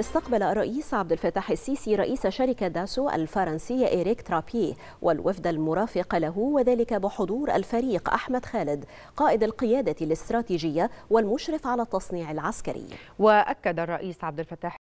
استقبل الرئيس عبد الفتاح السيسي رئيس شركة داسو الفرنسية إيريك ترابيه والوفد المرافق له وذلك بحضور الفريق أحمد خالد قائد القيادة الاستراتيجية والمشرف على التصنيع العسكري وأكد الرئيس عبد الفتاح